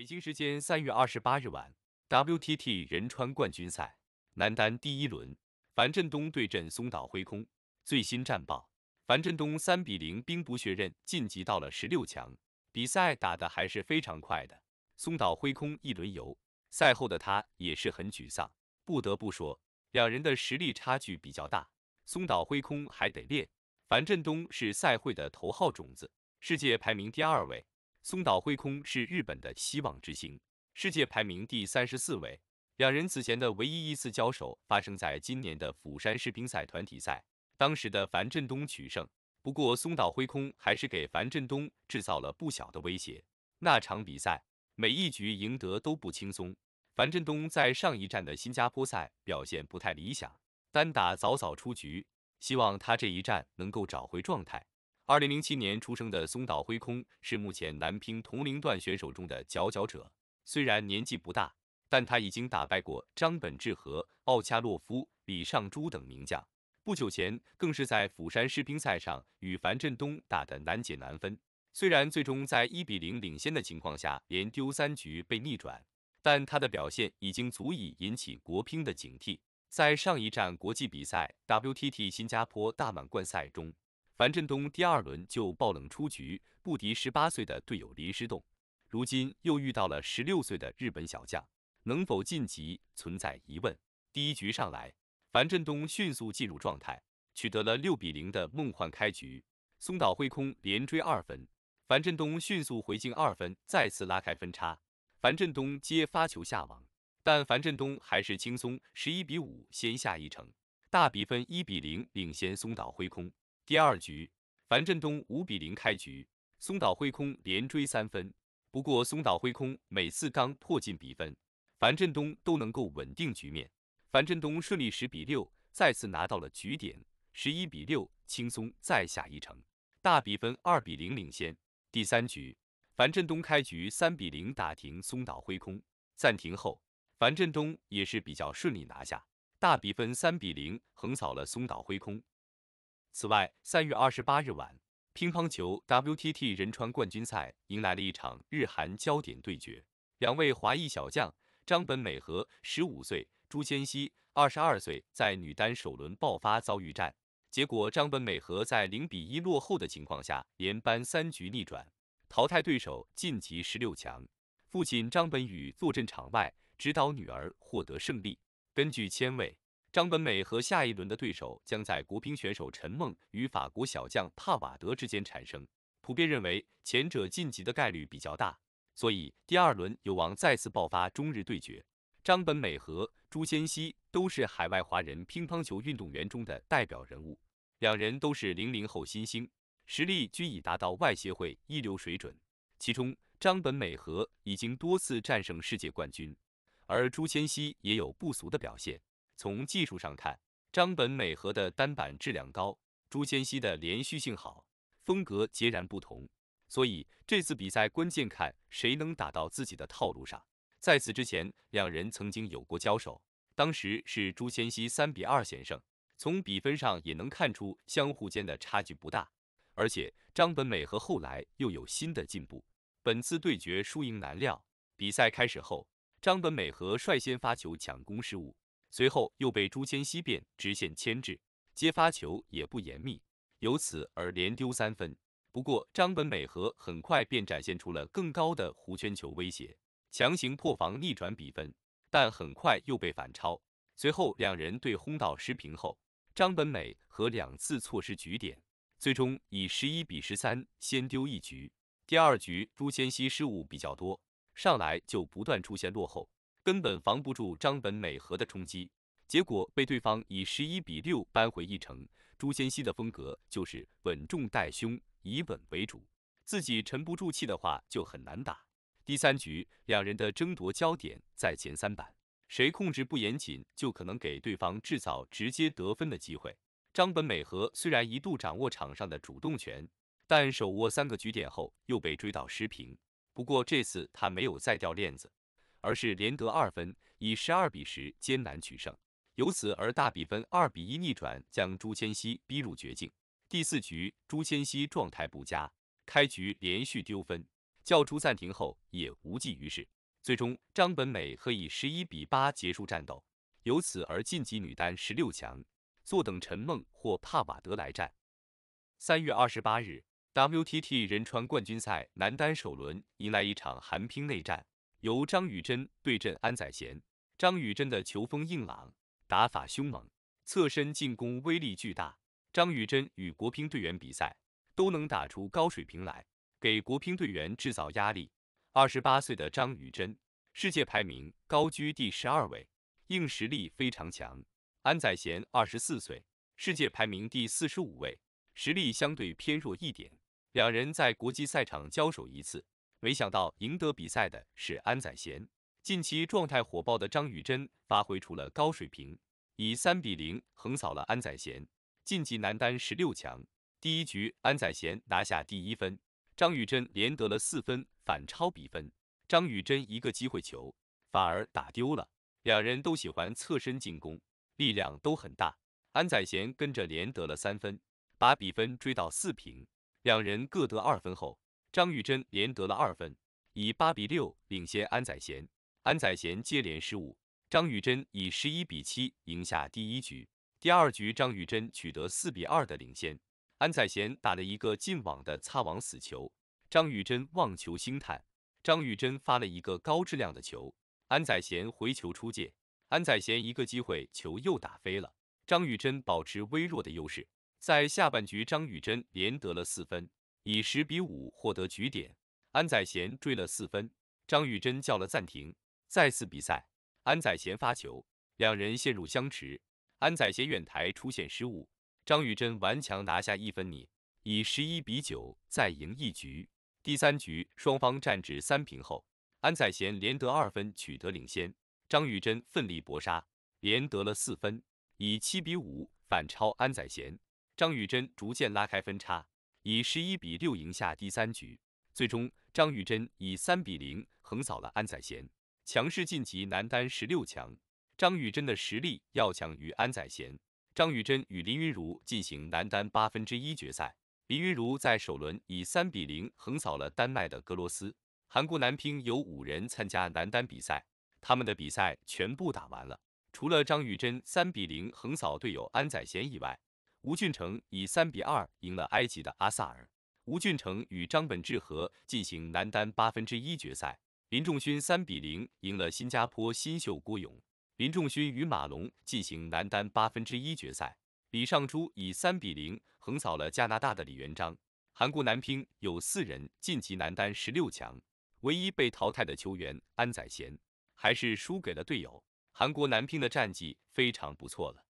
北京时间三月二十八日晚，WTT 仁川冠军赛男单第一轮，樊振东对阵松岛辉空。最新战报，樊振东三比零兵不血刃晋级到了十六强，比赛打得还是非常快的。松岛辉空一轮游，赛后的他也是很沮丧。不得不说，两人的实力差距比较大，松岛辉空还得练。樊振东是赛会的头号种子，世界排名第二位。松岛辉空是日本的希望之星，世界排名第三十四位。两人此前的唯一一次交手发生在今年的釜山世乒赛团体赛，当时的樊振东取胜。不过松岛辉空还是给樊振东制造了不小的威胁。那场比赛每一局赢得都不轻松。樊振东在上一站的新加坡赛表现不太理想，单打早早出局。希望他这一战能够找回状态。二零零七年出生的松岛辉空是目前男乒同龄段选手中的佼佼者。虽然年纪不大，但他已经打败过张本智和、奥恰洛夫、李尚洙等名将。不久前，更是在釜山世乒赛上与樊振东打得难解难分。虽然最终在一比零领先的情况下连丢三局被逆转，但他的表现已经足以引起国乒的警惕。在上一站国际比赛 WTT 新加坡大满贯赛中。樊振东第二轮就爆冷出局，不敌十八岁的队友林诗栋，如今又遇到了十六岁的日本小将，能否晋级存在疑问。第一局上来，樊振东迅速进入状态，取得了六比零的梦幻开局。松岛辉空连追二分，樊振东迅速回敬二分，再次拉开分差。樊振东接发球下网，但樊振东还是轻松十一比五先下一城，大比分一比零领先松岛辉空。第二局，樊振东五比零开局，松岛辉空连追三分。不过松岛辉空每次刚破近比分，樊振东都能够稳定局面。樊振东顺利十比六再次拿到了局点，十一比六轻松再下一城，大比分二比零领先。第三局，樊振东开局三比零打停松岛辉空，暂停后樊振东也是比较顺利拿下，大比分三比零横扫了松岛辉空。此外，三月二十八日晚，乒乓球 WTT 仁川冠军赛迎来了一场日韩焦点对决，两位华裔小将张本美和十五岁、朱芊曦二十二岁，在女单首轮爆发遭遇战，结果张本美和在零比一落后的情况下连扳三局逆转，淘汰对手晋级十六强，父亲张本宇坐镇场外指导女儿获得胜利。根据签位。张本美和下一轮的对手将在国乒选手陈梦与法国小将帕瓦德之间产生。普遍认为，前者晋级的概率比较大，所以第二轮有望再次爆发中日对决。张本美和朱芊曦都是海外华人乒乓球运动员中的代表人物，两人都是零零后新星，实力均已达到外协会一流水准。其中，张本美和已经多次战胜世界冠军，而朱芊曦也有不俗的表现。从技术上看，张本美和的单板质量高，朱芊曦的连续性好，风格截然不同。所以这次比赛关键看谁能打到自己的套路上。在此之前，两人曾经有过交手，当时是朱芊曦三比二险胜。从比分上也能看出相互间的差距不大。而且张本美和后来又有新的进步，本次对决输赢难料。比赛开始后，张本美和率先发球抢攻失误。随后又被朱芊曦变直线牵制，接发球也不严密，由此而连丢三分。不过张本美和很快便展现出了更高的弧圈球威胁，强行破防逆转比分，但很快又被反超。随后两人对轰到十平后，张本美和两次错失局点，最终以十一比十三先丢一局。第二局朱芊曦失误比较多，上来就不断出现落后。根本防不住张本美和的冲击，结果被对方以十一比六扳回一城。朱芊曦的风格就是稳重带凶，以稳为主，自己沉不住气的话就很难打。第三局，两人的争夺焦点在前三板，谁控制不严谨，就可能给对方制造直接得分的机会。张本美和虽然一度掌握场上的主动权，但手握三个局点后又被追到十平。不过这次他没有再掉链子。而是连得二分，以十二比十艰难取胜，由此而大比分二比一逆转，将朱芊曦逼入绝境。第四局朱芊曦状态不佳，开局连续丢分，叫出暂停后也无济于事，最终张本美和以十一比八结束战斗，由此而晋级女单十六强，坐等陈梦或帕瓦德来战。三月二十八日，WTT 仁川冠军赛男单首轮迎来一场韩乒内战。由张宇珍对阵安宰贤。张宇珍的球风硬朗，打法凶猛，侧身进攻威力巨大。张宇珍与国乒队员比赛都能打出高水平来，给国乒队员制造压力。二十八岁的张宇珍，世界排名高居第十二位，硬实力非常强。安宰贤二十四岁，世界排名第四十五位，实力相对偏弱一点。两人在国际赛场交手一次。没想到赢得比赛的是安宰贤。近期状态火爆的张宇珍发挥出了高水平，以三比零横扫了安宰贤，晋级男单十六强。第一局安宰贤拿下第一分，张宇珍连得了四分，反超比分。张宇珍一个机会球反而打丢了。两人都喜欢侧身进攻，力量都很大。安宰贤跟着连得了三分，把比分追到四平。两人各得二分后。张玉珍连得了二分，以八比六领先安宰贤。安宰贤接连失误，张玉珍以十一比七赢下第一局。第二局，张玉珍取得四比二的领先。安宰贤打了一个进网的擦网死球，张玉珍望球兴叹。张玉珍发了一个高质量的球，安宰贤回球出界。安宰贤一个机会球又打飞了，张玉珍保持微弱的优势。在下半局，张玉珍连得了四分。以十比五获得局点，安宰贤追了四分，张玉珍叫了暂停，再次比赛，安宰贤发球，两人陷入相持，安宰贤远台出现失误，张玉珍顽强拿下一分，你以十一比九再赢一局。第三局双方战至三平后，安宰贤连得二分取得领先，张玉珍奋力搏杀，连得了四分，以七比五反超安宰贤，张玉珍逐渐拉开分差。以十一比六赢下第三局，最终张玉珍以三比零横扫了安宰贤，强势晋级男单十六强。张玉珍的实力要强于安宰贤。张玉珍与林云茹进行男单八分之一决赛，林云茹在首轮以三比零横扫了丹麦的格罗斯。韩国男乒有五人参加男单比赛，他们的比赛全部打完了，除了张玉珍三比零横扫队友安宰贤以外。吴俊成以三比二赢了埃及的阿萨尔。吴俊成与张本智和进行男单八分之一决赛。林仲勋三比零赢了新加坡新秀郭勇。林仲勋与马龙进行男单八分之一决赛。李尚洙以三比零横扫了加拿大的李元章。韩国男乒有四人晋级男单十六强，唯一被淘汰的球员安宰贤还是输给了队友。韩国男乒的战绩非常不错了。